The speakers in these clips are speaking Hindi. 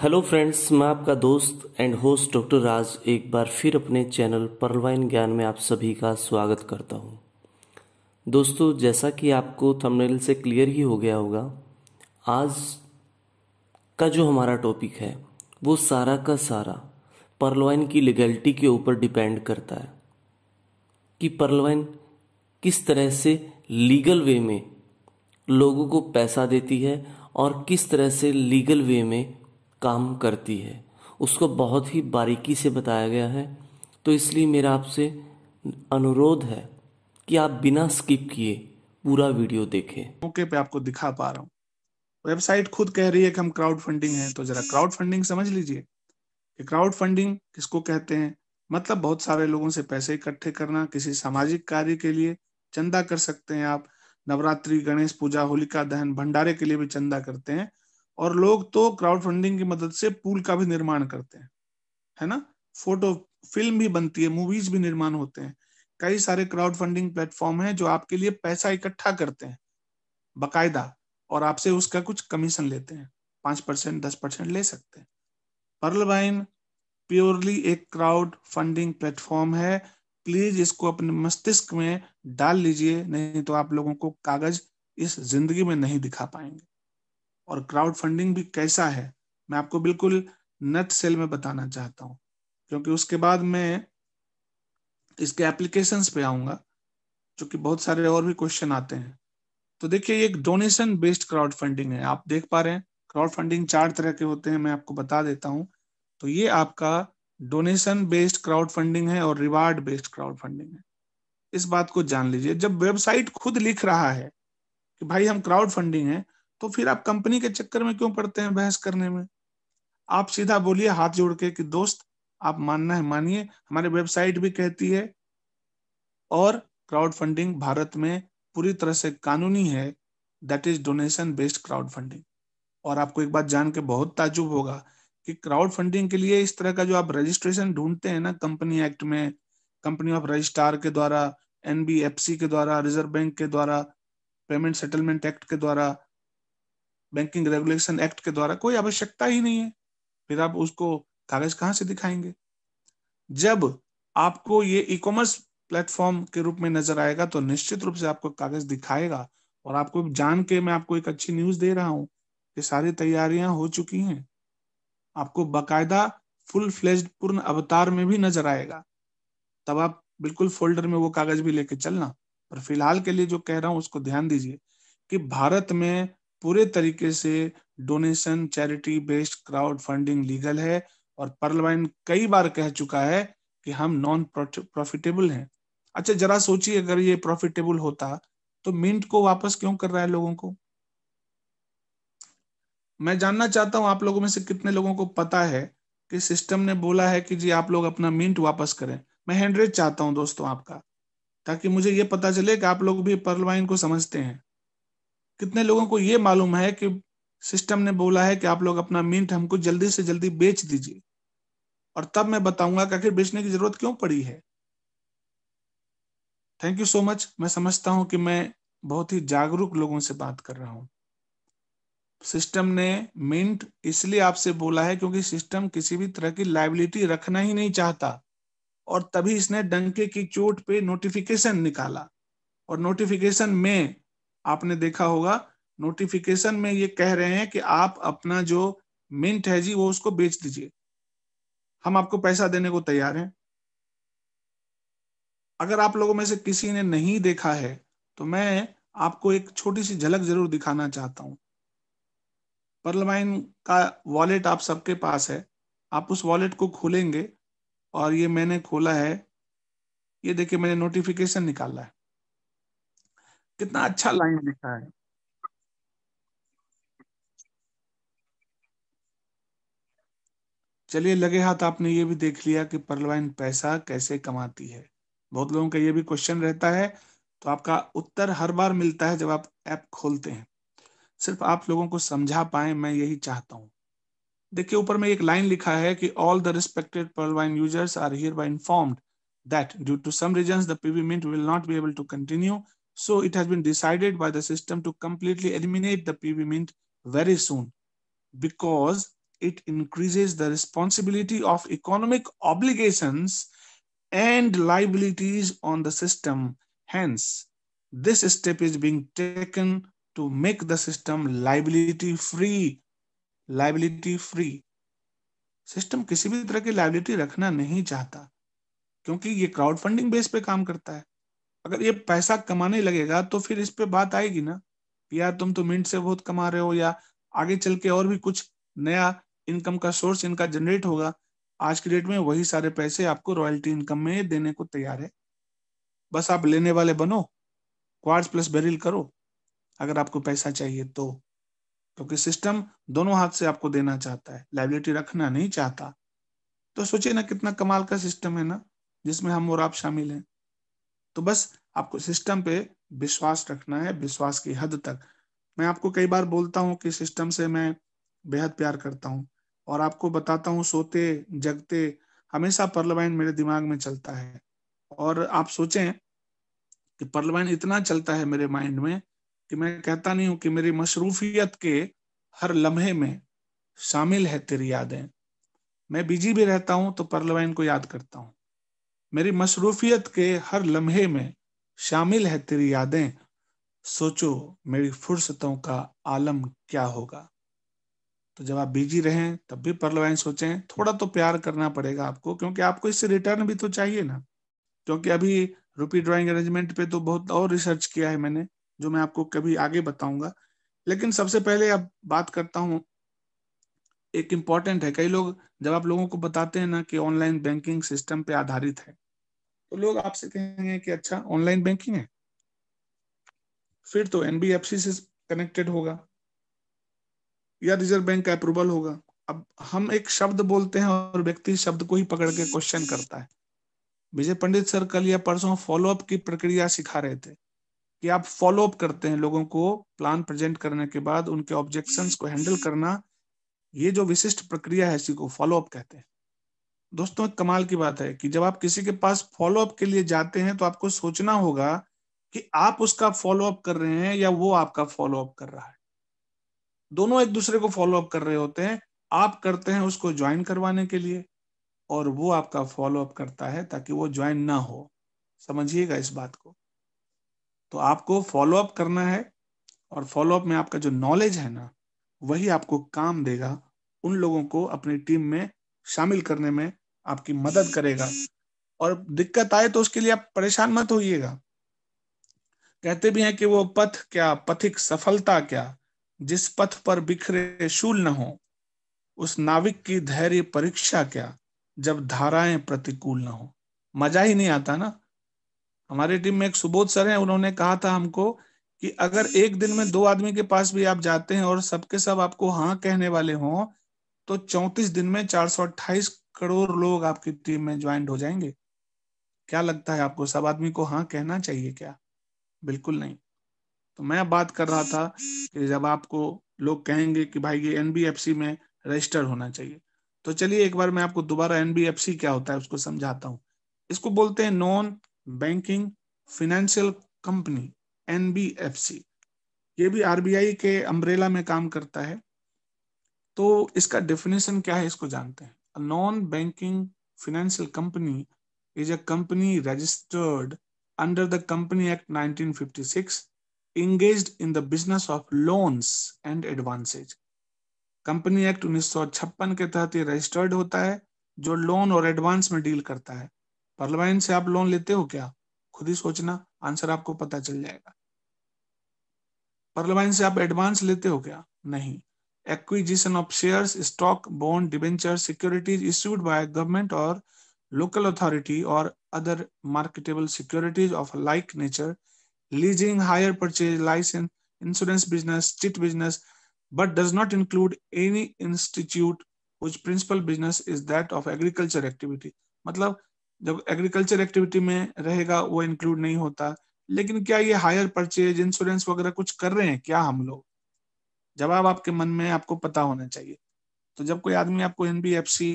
हेलो फ्रेंड्स मैं आपका दोस्त एंड होस्ट डॉक्टर राज एक बार फिर अपने चैनल परलवाइन ज्ञान में आप सभी का स्वागत करता हूं दोस्तों जैसा कि आपको थंबनेल से क्लियर ही हो गया होगा आज का जो हमारा टॉपिक है वो सारा का सारा परलवाइन की लीगलिटी के ऊपर डिपेंड करता है कि परलवाइन किस तरह से लीगल वे में लोगों को पैसा देती है और किस तरह से लीगल वे में काम करती है उसको बहुत ही बारीकी से बताया गया है तो इसलिए मेरा आपसे अनुरोध है कि आप बिना स्किप किए पूरा वीडियो देखें मौके पे आपको दिखा पा रहा हूँ वेबसाइट खुद कह रही है कि हम क्राउड फंडिंग है तो जरा क्राउड फंडिंग समझ लीजिए कि क्राउड फंडिंग किसको कहते हैं मतलब बहुत सारे लोगों से पैसे इकट्ठे करना किसी सामाजिक कार्य के लिए चंदा कर सकते हैं आप नवरात्रि गणेश पूजा होलिका दहन भंडारे के लिए भी चंदा करते हैं और लोग तो क्राउड फंडिंग की मदद से पूल का भी निर्माण करते हैं है ना फोटो फिल्म भी बनती है मूवीज भी निर्माण होते हैं कई सारे क्राउड फंडिंग प्लेटफॉर्म है जो आपके लिए पैसा इकट्ठा करते हैं बकायदा और आपसे उसका कुछ कमीशन लेते हैं पांच परसेंट दस परसेंट ले सकते हैं पर्लवाइन प्योरली एक क्राउड फंडिंग प्लेटफॉर्म है प्लीज इसको अपने मस्तिष्क में डाल लीजिए नहीं तो आप लोगों को कागज इस जिंदगी में नहीं दिखा पाएंगे और क्राउड फंडिंग भी कैसा है मैं आपको बिल्कुल नट सेल में बताना चाहता हूँ क्योंकि उसके बाद मैं इसके एप्लीकेशन पे आऊंगा जो कि बहुत सारे और भी क्वेश्चन आते हैं तो देखिए एक डोनेशन बेस्ड क्राउड फंडिंग है आप देख पा रहे हैं क्राउड फंडिंग चार तरह के होते हैं मैं आपको बता देता हूँ तो ये आपका डोनेशन बेस्ड क्राउड फंडिंग है और रिवार्ड बेस्ड क्राउड फंडिंग है इस बात को जान लीजिए जब वेबसाइट खुद लिख रहा है कि भाई हम क्राउड फंडिंग है तो फिर आप कंपनी के चक्कर में क्यों पड़ते हैं बहस करने में आप सीधा बोलिए हाथ जोड़ के कि दोस्त आप मानना है मानिए हमारे वेबसाइट भी कहती है और क्राउड फंडिंग भारत में पूरी तरह से कानूनी है that is donation based crowd funding और आपको एक बात जान के बहुत ताजुब होगा कि क्राउड फंडिंग के लिए इस तरह का जो आप रजिस्ट्रेशन ढूंढते हैं ना कंपनी एक्ट में कंपनी ऑफ रजिस्ट्रार के द्वारा एनबीएफसी के द्वारा रिजर्व बैंक के द्वारा पेमेंट सेटलमेंट एक्ट के द्वारा बैंकिंग रेगुलेशन एक्ट के द्वारा कोई आवश्यकता ही नहीं है फिर आप उसको कागज कहाँ से दिखाएंगे जब आपको ये ई कॉमर्स प्लेटफॉर्म के रूप में नजर आएगा तो निश्चित रूप से आपको कागज दिखाएगा और आपको जान के मैं आपको एक अच्छी न्यूज दे रहा हूँ कि सारी तैयारियां हो चुकी हैं आपको बाकायदा फुल फ्लेज पूर्ण अवतार में भी नजर आएगा तब आप बिल्कुल फोल्डर में वो कागज भी लेके चलना पर फिलहाल के लिए जो कह रहा हूँ उसको ध्यान दीजिए कि भारत में पूरे तरीके से donation charity based crowd funding legal है और पर्लवाइन कई बार कह चुका है कि हम नॉन प्रॉफिटेबल हैं अच्छा जरा सोचिए अगर ये प्रॉफिटेबल होता तो मिंट को वापस क्यों कर रहा है लोगों को मैं जानना चाहता हूं आप लोगों में से कितने लोगों को पता है कि सिस्टम ने बोला है कि जी आप लोग अपना मिंट वापस करें मैं हैंड्रेड चाहता हूं दोस्तों आपका ताकि मुझे ये पता चले कि आप लोग भी पर्लवाइन को समझते हैं कितने लोगों को ये मालूम है कि सिस्टम ने बोला है कि आप लोग अपना मिंट हमको जल्दी से जल्दी बेच दीजिए और तब मैं बताऊंगा कि आखिर बेचने की जरूरत क्यों पड़ी है थैंक यू सो मच मैं समझता हूं कि मैं बहुत ही जागरूक लोगों से बात कर रहा हूं सिस्टम ने मिंट इसलिए आपसे बोला है क्योंकि सिस्टम किसी भी तरह की लाइबिलिटी रखना ही नहीं चाहता और तभी इसने डंके की चोट पे नोटिफिकेशन निकाला और नोटिफिकेशन में आपने देखा होगा नोटिफिकेशन में ये कह रहे हैं कि आप अपना जो मिंट है जी वो उसको बेच दीजिए हम आपको पैसा देने को तैयार हैं अगर आप लोगों में से किसी ने नहीं देखा है तो मैं आपको एक छोटी सी झलक जरूर दिखाना चाहता हूं पर्लमाइन का वॉलेट आप सबके पास है आप उस वॉलेट को खोलेंगे और ये मैंने खोला है ये देखिए मैंने नोटिफिकेशन निकाला है कितना अच्छा लाइन लिखा है चलिए लगे हाथ आपने ये भी देख लिया कि परलवाइन पैसा कैसे कमाती है बहुत लोगों का ये भी क्वेश्चन रहता है तो आपका उत्तर हर बार मिलता है जब आप ऐप खोलते हैं सिर्फ आप लोगों को समझा पाए मैं यही चाहता हूं देखिए ऊपर में एक लाइन लिखा है कि all the respected Pearlvine users are here by informed that due to some reason DV pb will not be able to continue So it has been decided by the system to completely eliminate the PV mint very soon because it increases the responsibility of economic obligations and liabilities on the system. Hence, this step is being taken to make the system liability free. Liability free. System किसी भी तरह की liability रखना नहीं चाहता क्योंकि ये crowdfunding base पे काम करता है अगर ये पैसा कमाने लगेगा तो फिर इस पे बात आएगी ना यार तुम तो मिनट से बहुत कमा रहे हो या आगे चल के और भी कुछ नया इनकम का सोर्स इनका जनरेट होगा आज की डेट में वही सारे पैसे आपको रॉयल्टी इनकम में देने को तैयार है बस आप लेने वाले बनो क्वार्स प्लस बेरिल करो अगर आपको पैसा चाहिए तो क्योंकि सिस्टम दोनों हाथ से आपको देना चाहता है लाइबिलिटी रखना नहीं चाहता तो सोचिए ना कितना कमाल का सिस्टम है ना जिसमें हम और आप शामिल हैं तो बस आपको सिस्टम पे विश्वास रखना है विश्वास की हद तक मैं आपको कई बार बोलता हूँ कि सिस्टम से मैं बेहद प्यार करता हूँ और आपको बताता हूँ सोते जगते हमेशा पर्लवाइन मेरे दिमाग में चलता है और आप सोचें कि पर्लवाइन इतना चलता है मेरे माइंड में कि मैं कहता नहीं हूँ कि मेरी मशरूफियत के हर लम्हे में शामिल है तेरी यादें मैं बिजी भी रहता हूँ तो पर्लवाइन को याद करता हूँ मेरी मसरूफियत के हर लम्हे में शामिल है तेरी यादें सोचो मेरी फुर्सतों का आलम क्या होगा तो जब आप बिजी रहें तब भी परलवाइन सोचें थोड़ा तो प्यार करना पड़ेगा आपको क्योंकि आपको इससे रिटर्न भी तो चाहिए ना क्योंकि अभी रुपी ड्राइंग अरेंजमेंट पे तो बहुत और रिसर्च किया है मैंने जो मैं आपको कभी आगे बताऊंगा लेकिन सबसे पहले अब बात करता हूँ एक इम्पॉर्टेंट है कई लोग जब आप लोगों को बताते हैं ना कि ऑनलाइन बैंकिंग सिस्टम पे आधारित है तो लोग आपसे कहेंगे कि अच्छा ऑनलाइन बैंकिंग है फिर तो एनबीएफसी से कनेक्टेड होगा या रिजर्व बैंक का अप्रूवल होगा अब हम एक शब्द बोलते हैं और व्यक्ति शब्द को ही पकड़ के क्वेश्चन करता है विजय पंडित सर कल या परसों फॉलो अप की प्रक्रिया सिखा रहे थे कि आप फॉलो अप करते हैं लोगों को प्लान प्रेजेंट करने के बाद उनके ऑब्जेक्शंस को हैंडल करना ये जो विशिष्ट प्रक्रिया है इसी को फॉलोअप कहते हैं दोस्तों एक कमाल की बात है कि जब आप किसी के पास फॉलोअप के लिए जाते हैं तो आपको सोचना होगा कि आप उसका फॉलोअप कर रहे हैं या वो आपका फॉलोअप कर रहा है दोनों एक दूसरे को फॉलोअप कर रहे होते हैं आप करते हैं उसको ज्वाइन करवाने के लिए और वो आपका फॉलोअप करता है ताकि वो ज्वाइन ना हो समझिएगा इस बात को तो आपको फॉलोअप करना है और फॉलोअप में आपका जो नॉलेज है ना वही आपको काम देगा उन लोगों को अपनी टीम में शामिल करने में आपकी मदद करेगा और दिक्कत आए तो उसके लिए आप परेशान मत होइएगा कहते भी हैं कि वो पथ क्या पथिक सफलता क्या जिस पथ पर बिखरे शूल न हो उस नाविक की धैर्य परीक्षा क्या जब धाराएं प्रतिकूल न हो मजा ही नहीं आता ना हमारी टीम में एक सुबोध सर हैं उन्होंने कहा था हमको कि अगर एक दिन में दो आदमी के पास भी आप जाते हैं और सबके सब आपको हाँ कहने वाले हों तो 34 दिन में 428 करोड़ लोग आपकी टीम में ज्वाइंट हो जाएंगे क्या लगता है आपको सब आदमी को हाँ कहना चाहिए क्या बिल्कुल नहीं तो मैं बात कर रहा था कि जब आपको लोग कहेंगे कि भाई ये एनबीएफसी में रजिस्टर होना चाहिए तो चलिए एक बार मैं आपको दोबारा एनबीएफसी क्या होता है उसको समझाता हूँ इसको बोलते हैं non banking financial company NBFC ये भी आरबीआई के अम्ब्रेला में काम करता है तो इसका डेफिनेशन क्या है इसको जानते हैं non banking financial company is a company registered under the company act 1956 engaged in the business of loans and advances company act 1956 के तहत ये रजिस्टर्ड होता है जो लोन और एडवांस में डील करता है पर्लवाइन से आप लोन लेते हो क्या खुद ही सोचना आंसर आपको पता चल जाएगा पर्लवाइन से आप एडवांस लेते हो क्या नहीं acquisition of shares, stock, bond, debenture, securities issued by government or local authority or other marketable securities of like nature, leasing, hire purchase, license, insurance business, chit business, but does not include any institute whose principal business is that of agriculture activity. मतलब जब एग्रीकल्चर एक्टिविटी में रहेगा वो इंक्लूड नहीं होता लेकिन क्या ये हायर परचेज इंश्योरेंस वगैरह कुछ कर रहे हैं क्या हम लोग जवाब आपके मन में आपको पता होना चाहिए तो जब कोई आदमी आपको एनबीएफसी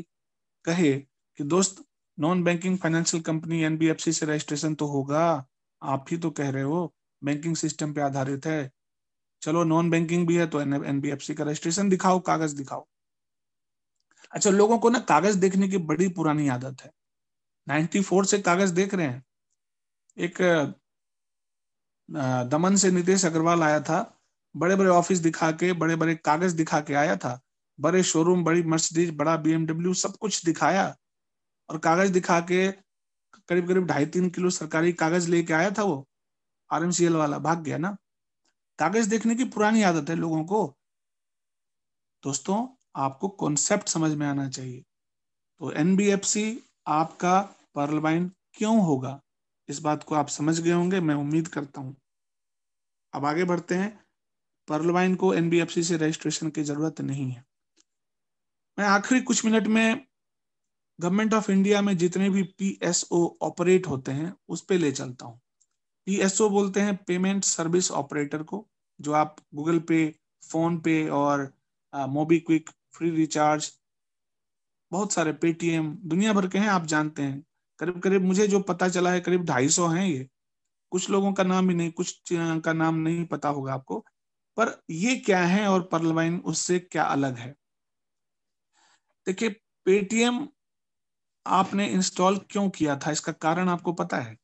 कहे कि दोस्त non banking financial company NBFC से रजिस्ट्रेशन तो होगा आप ही तो कह रहे हो बैंकिंग सिस्टम पे आधारित है चलो नॉन बैंकिंग भी है तो एनबीएफसी का रजिस्ट्रेशन दिखाओ कागज दिखाओ अच्छा लोगों को ना कागज देखने की बड़ी पुरानी आदत है 94 से कागज देख रहे हैं एक दमन से नितेश अग्रवाल आया था बड़े बड़े ऑफिस दिखा के बड़े बड़े कागज दिखा के आया था बड़े शोरूम बड़ी मर्सिडीज बड़ा बीएमडब्ल्यू सब कुछ दिखाया और कागज दिखा के करीब करीब ढाई तीन किलो सरकारी कागज लेके आया था वो आर वाला भाग गया ना कागज देखने की पुरानी आदत है लोगों को दोस्तों आपको कॉन्सेप्ट समझ में आना चाहिए तो एनबीएफसी आपका पर्लवाइन क्यों होगा इस बात को आप समझ गए होंगे मैं उम्मीद करता हूं अब आगे बढ़ते हैं पर्लवाइन को एनबीएफसी से रजिस्ट्रेशन की जरूरत नहीं है मैं आखिरी कुछ मिनट में गवर्नमेंट ऑफ इंडिया में जितने भी पीएसओ ऑपरेट होते हैं उस पर ले चलता हूँ पीएसओ बोलते हैं पेमेंट सर्विस ऑपरेटर को जो आप गूगल पे फोन पे और मोबीक्विक फ्री रिचार्ज बहुत सारे पेटीएम दुनिया भर के हैं आप जानते हैं करीब करीब मुझे जो पता चला है करीब ढाई सौ है ये कुछ लोगों का नाम भी नहीं कुछ का नाम नहीं पता होगा आपको पर ये क्या है और पर्लवाइन उससे क्या अलग है देखिए पेटीएम आपने इंस्टॉल क्यों किया था इसका कारण आपको पता है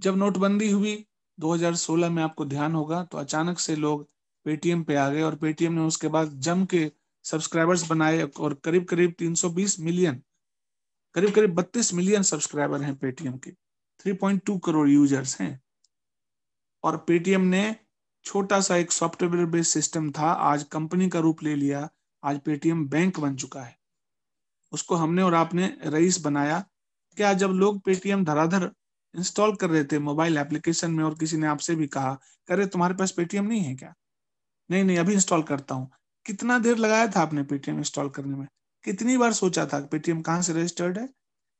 जब नोटबंदी हुई 2016 में आपको ध्यान होगा तो अचानक से लोग पेटीएम पे आ गए और पेटीएम ने उसके बाद जम के सब्सक्राइबर्स बनाए और करीब करीब 320 मिलियन करीब करीब 32 मिलियन सब्सक्राइबर हैं पेटीएम के 3.2 करोड़ यूजर्स हैं और पेटीएम ने छोटा सा एक सॉफ्टवेयर बेस्ड सिस्टम था आज कंपनी का रूप ले लिया आज पेटीएम बैंक बन चुका है उसको हमने और आपने रईस बनाया क्या जब लोग पेटीएम धराधर इंस्टॉल कर रहे थे मोबाइल एप्लीकेशन में और किसी ने आपसे भी कहा करे तुम्हारे पास पेटीएम नहीं है क्या नहीं नहीं अभी इंस्टॉल करता हूँ कितना देर लगाया था आपने पेटीएम इंस्टॉल करने में कितनी बार सोचा था पेटीएम कहाँ से रजिस्टर्ड है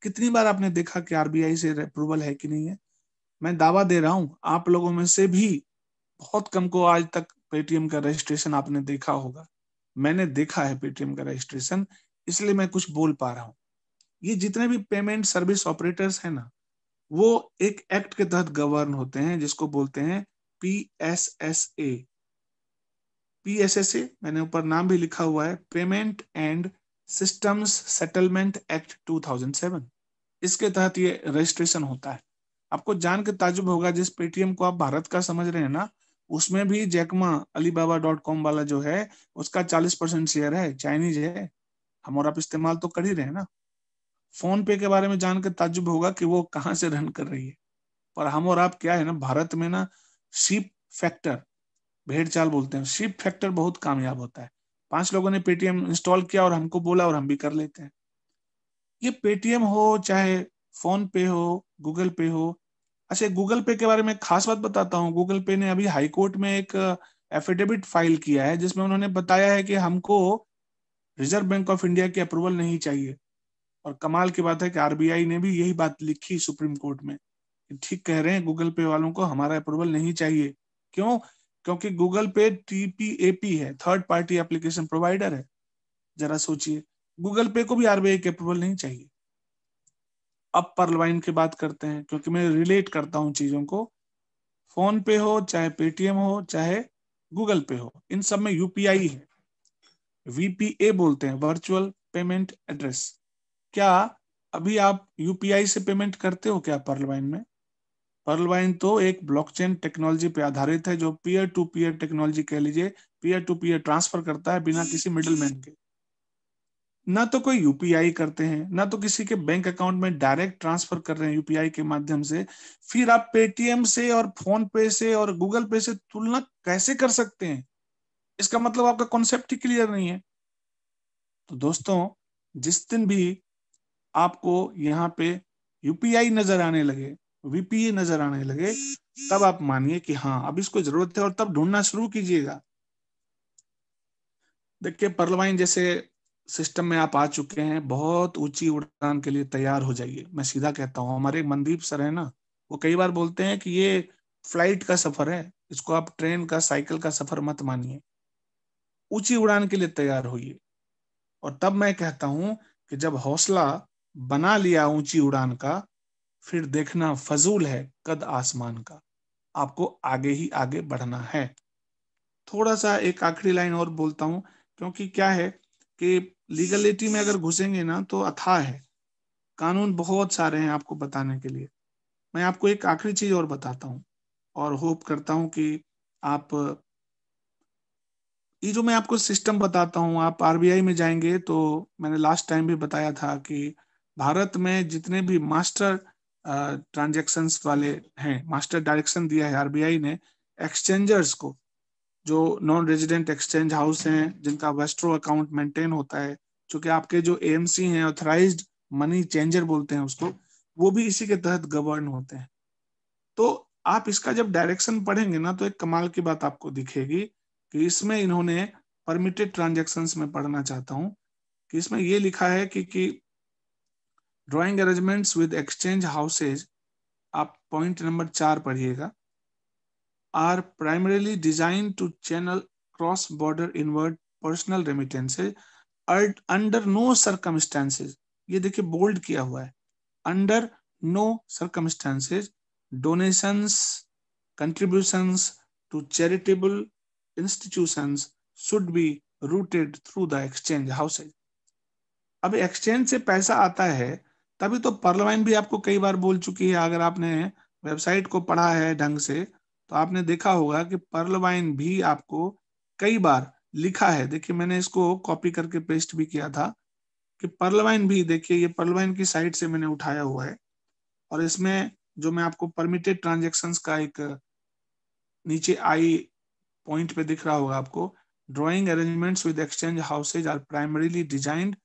कितनी बार आपने देखा कि आरबीआई से अप्रूवल है कि नहीं है मैं दावा दे रहा हूँ आप लोगों में से भी बहुत कम को आज तक पेटीएम का रजिस्ट्रेशन आपने देखा होगा मैंने देखा है पेटीएम का रजिस्ट्रेशन इसलिए मैं कुछ बोल पा रहा हूँ ये जितने भी पेमेंट सर्विस ऑपरेटर्स हैं ना वो एक एक्ट के तहत गवर्न होते हैं जिसको बोलते हैं P S S A P S S A मैंने ऊपर नाम भी लिखा हुआ है payment and systems settlement act 2007 इसके तहत ये रजिस्ट्रेशन होता है आपको जान के ताजुब होगा जिस पेटीएम को आप भारत का समझ रहे हैं ना उसमें भी जैकमा अलीबाबा डॉट कॉम वाला जो है उसका चालीस परसेंट शेयर है चाइनीज है हम और आप इस्तेमाल तो कर ही रहे हैं ना फोन पे के बारे में जानकर ताजुब होगा कि वो कहाँ से रन कर रही है पर हम और आप क्या है ना भारत में ना शिप फैक्टर भेड़ चाल बोलते हैं शिप फैक्टर बहुत कामयाब होता है पांच लोगों ने पेटीएम इंस्टॉल किया और हमको बोला और हम भी कर लेते हैं ये पेटीएम हो चाहे फोन पे हो गूगल पे हो अच्छा गूगल पे के बारे में खास बात बताता हूँ गूगल पे ने अभी हाई कोर्ट में एक एफिडेविट फाइल किया है जिसमें उन्होंने बताया है कि हमको रिजर्व बैंक ऑफ इंडिया की अप्रूवल नहीं चाहिए और कमाल की बात है कि आरबीआई ने भी यही बात लिखी सुप्रीम कोर्ट में ठीक कह रहे हैं गूगल पे वालों को हमारा अप्रूवल नहीं चाहिए क्यों क्योंकि गूगल पे टीपीएपी है थर्ड पार्टी एप्लीकेशन प्रोवाइडर है जरा सोचिए गूगल पे को भी आरबीआई की अप्रूवल नहीं चाहिए अप परलवाइन की बात करते हैं क्योंकि मैं रिलेट करता हूँ चीजों को फोन पे हो चाहे पेटीएम हो चाहे गूगल पे हो इन सब में यूपीआई है वीपीए बोलते हैं वर्चुअल पेमेंट एड्रेस क्या अभी आप यूपीआई से पेमेंट करते हो क्या पर्लवाइन में पर्लवाइन तो एक ब्लॉकचेन टेक्नोलॉजी पे आधारित है जो पीयर टू पीयर टेक्नोलॉजी कह लीजिए पीयर टू पीयर ट्रांसफर करता है बिना किसी मिडलमैन के ना तो कोई यूपीआई करते हैं ना तो किसी के बैंक अकाउंट में डायरेक्ट ट्रांसफर कर रहे हैं यूपीआई के माध्यम से फिर आप पेटीएम से और फोन पे से और गूगल पे से तुलना कैसे कर सकते हैं इसका मतलब आपका कॉन्सेप्ट ही क्लियर नहीं है तो दोस्तों जिस दिन भी आपको यहाँ पे यूपीआई नजर आने लगे वीपीए नजर आने लगे तब आप मानिए कि हाँ अब इसको जरूरत है और तब ढूंढना शुरू कीजिएगा देखिए परलवाइन जैसे सिस्टम में आप आ चुके हैं बहुत ऊंची उड़ान के लिए तैयार हो जाइए मैं सीधा कहता हूँ हमारे मनदीप सर है ना वो कई बार बोलते हैं कि ये फ्लाइट का सफर है इसको आप ट्रेन का साइकिल का सफर मत मानिए ऊंची उड़ान के लिए तैयार होइए और तब मैं कहता हूं कि जब हौसला बना लिया ऊंची उड़ान का फिर देखना फजूल है कद आसमान का आपको आगे ही आगे बढ़ना है थोड़ा सा एक आखिरी लाइन और बोलता हूं क्योंकि क्या है कि लीगलिटी में अगर घुसेंगे ना तो अथाह है कानून बहुत सारे हैं आपको बताने के लिए मैं आपको एक आखिरी चीज और बताता हूँ और होप करता हूँ कि आप ये जो मैं आपको सिस्टम बताता हूँ आप आरबीआई में जाएंगे तो मैंने लास्ट टाइम भी बताया था कि भारत में जितने भी मास्टर ट्रांजेक्शन वाले हैं मास्टर डायरेक्शन दिया है आरबीआई ने एक्सचेंजर्स को जो नॉन रेजिडेंट एक्सचेंज हाउस हैं जिनका वेस्ट्रो अकाउंट मेंटेन होता है चूंकि आपके जो एएमसी हैं ऑथराइज मनी चेंजर बोलते हैं उसको वो भी इसी के तहत गवर्न होते हैं तो आप इसका जब डायरेक्शन पढ़ेंगे ना तो एक कमाल की बात आपको दिखेगी कि इसमें इन्होंने परमिटेड ट्रांजेक्शन में पढ़ना चाहता हूँ कि इसमें ये लिखा है कि कि drawing arrangements with exchange houses आप पॉइंट नंबर चार पढ़िएगा are primarily designed to channel cross-border inward personal remittances and under no circumstances ye dekhiye bold kiya hua hai under no circumstances donations contributions to charitable institutions should be routed through the exchange houses ab exchange se paisa aata hai तभी तो परलवाइन भी आपको कई बार बोल चुकी है अगर आपने वेबसाइट को पढ़ा है ढंग से तो आपने देखा होगा कि पर्लवाइन भी आपको कई बार लिखा है देखिए मैंने इसको कॉपी करके पेस्ट भी किया था कि पर्लवाइन भी देखिए ये पर्लवाइन की साइट से मैंने उठाया हुआ है और इसमें जो मैं आपको परमिटेड ट्रांजेक्शन का एक नीचे आई पॉइंट पे दिख रहा होगा आपको drawing arrangements with exchange houses are primarily designed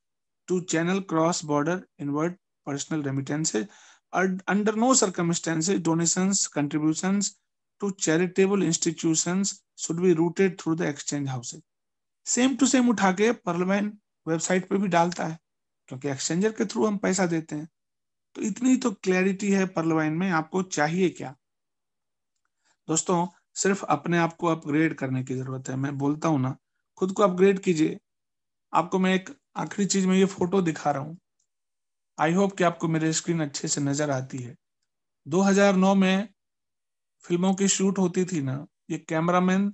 to channel cross border inward personal remittances under no circumstances donation contribution to charitable institutions should be routed through the exchange houses same to same उठा के parliament website पे भी डालता है क्योंकि एक्सचेंजर के थ्रू हम पैसा देते हैं तो इतनी तो क्लैरिटी है पार्लियामेंट में आपको चाहिए क्या दोस्तों सिर्फ अपने आप को अपग्रेड करने की जरूरत है मैं बोलता हूं ना खुद को अपग्रेड कीजिए आपको मैं एक आखिरी चीज में ये फोटो दिखा रहा हूं आई होप कि आपको मेरे स्क्रीन अच्छे से नजर आती है 2009 में फिल्मों की शूट होती थी ना ये कैमरामैन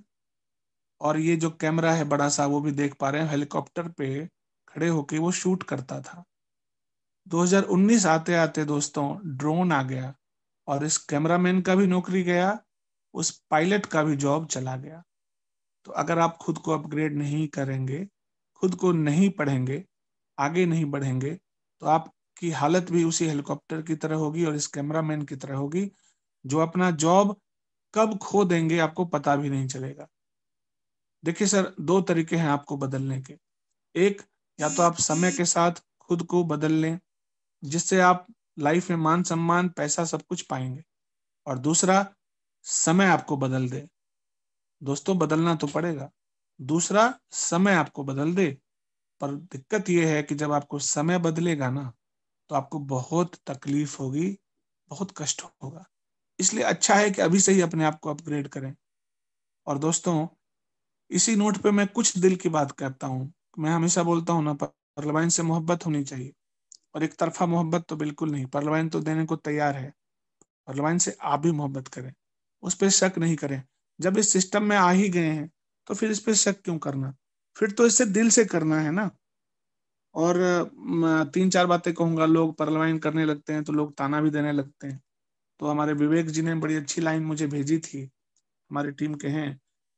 और ये जो कैमरा है बड़ा सा वो भी देख पा रहे हैं हेलीकॉप्टर पे खड़े होके वो शूट करता था 2019 आते आते दोस्तों ड्रोन आ गया और इस कैमरामैन का भी नौकरी गया उस पायलट का भी जॉब चला गया तो अगर आप खुद को अपग्रेड नहीं करेंगे खुद को नहीं पढ़ेंगे आगे नहीं बढ़ेंगे तो आपकी हालत भी उसी हेलीकॉप्टर की तरह होगी और इस कैमरामैन की तरह होगी जो अपना जॉब कब खो देंगे आपको पता भी नहीं चलेगा देखिए सर दो तरीके हैं आपको बदलने के एक या तो आप समय के साथ खुद को बदल लें जिससे आप लाइफ में मान सम्मान पैसा सब कुछ पाएंगे और दूसरा समय आपको बदल दे दोस्तों बदलना तो पड़ेगा दूसरा समय आपको बदल दे पर दिक्कत यह है कि जब आपको समय बदलेगा ना तो आपको बहुत तकलीफ होगी बहुत कष्ट होगा इसलिए अच्छा है कि अभी से ही अपने आप को अपग्रेड करें और दोस्तों इसी नोट पे मैं कुछ दिल की बात करता हूँ मैं हमेशा बोलता हूँ ना परलवाइन से मोहब्बत होनी चाहिए और एक तरफा मोहब्बत तो बिल्कुल नहीं परलवाइन तो देने को तैयार है परलवाइन से आप भी मोहब्बत करें उस पर शक नहीं करें जब इस सिस्टम में आ ही गए हैं तो फिर इस पर शक क्यों करना फिर तो इससे दिल से करना है ना और तीन चार बातें कहूंगा लोग परलवाइन करने लगते हैं तो लोग ताना भी देने लगते हैं तो हमारे विवेक जी ने बड़ी अच्छी लाइन मुझे भेजी थी हमारी टीम के हैं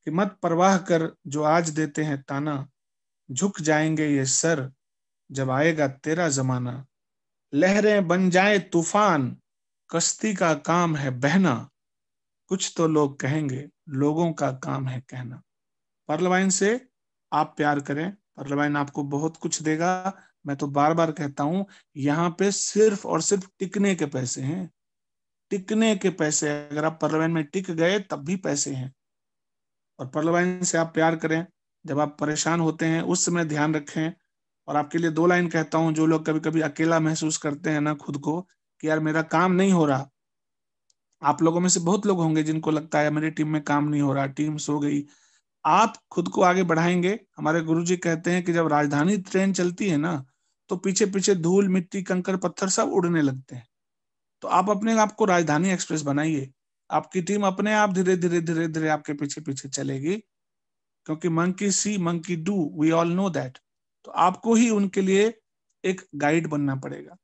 कि मत परवाह कर जो आज देते हैं ताना झुक जाएंगे ये सर जब आएगा तेरा जमाना लहरें बन जाए तूफान कश्ती का काम है बहना कुछ तो लोग कहेंगे लोगों का काम है कहना पर्लवाइन से आप प्यार करें पर्लवाइन आपको बहुत कुछ देगा मैं तो बार बार कहता हूं यहाँ पे सिर्फ और सिर्फ टिकने के पैसे हैं टिकने के पैसे अगर आप परलवाइन में टिक गए तब भी पैसे हैं और परलवाइन से आप प्यार करें जब आप परेशान होते हैं उस समय ध्यान रखें और आपके लिए दो लाइन कहता हूं जो लोग कभी कभी अकेला महसूस करते हैं ना खुद को कि यार मेरा काम नहीं हो रहा आप लोगों में से बहुत लोग होंगे जिनको लगता है मेरी टीम में काम नहीं हो रहा टीम सो गई आप खुद को आगे बढ़ाएंगे हमारे गुरु जी कहते हैं कि जब राजधानी ट्रेन चलती है ना तो पीछे पीछे धूल मिट्टी कंकर पत्थर सब उड़ने लगते हैं तो आप अपने आप को राजधानी एक्सप्रेस बनाइए आपकी टीम अपने आप धीरे धीरे धीरे धीरे आपके पीछे पीछे चलेगी क्योंकि monkey see monkey do we all know that तो आपको ही उनके लिए एक गाइड बनना पड़ेगा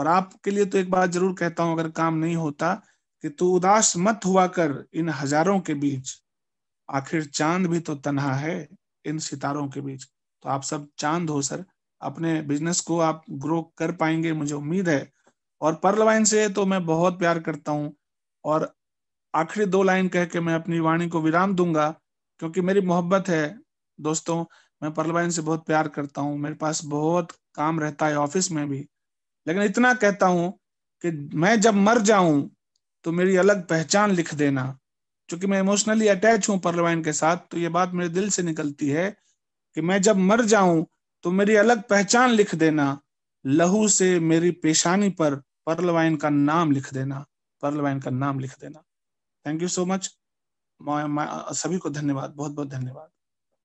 और आपके लिए तो एक बात जरूर कहता हूं अगर काम नहीं होता कि तू उदास मत हुआ कर इन हजारों के बीच आखिर चांद भी तो तनहा है इन सितारों के बीच तो आप सब चांद हो सर अपने बिजनेस को आप ग्रो कर पाएंगे मुझे उम्मीद है और पर्ल वाइन से तो मैं बहुत प्यार करता हूँ और आखिरी दो लाइन कह के मैं अपनी वाणी को विराम दूंगा क्योंकि मेरी मोहब्बत है दोस्तों मैं परलवाइन से बहुत प्यार करता हूँ मेरे पास बहुत काम रहता है ऑफिस में भी लेकिन इतना कहता हूँ कि मैं जब मर जाऊं तो मेरी अलग पहचान लिख देना क्योंकि मैं इमोशनली अटैच हूँ परलवाइन के साथ तो ये बात मेरे दिल से निकलती है कि मैं जब मर जाऊं तो मेरी अलग पहचान लिख देना लहू से मेरी पेशानी पर पर्लवाइन का नाम लिख देना पर्लवाइन का नाम लिख देना थैंक यू सो मच सभी को धन्यवाद बहुत बहुत धन्यवाद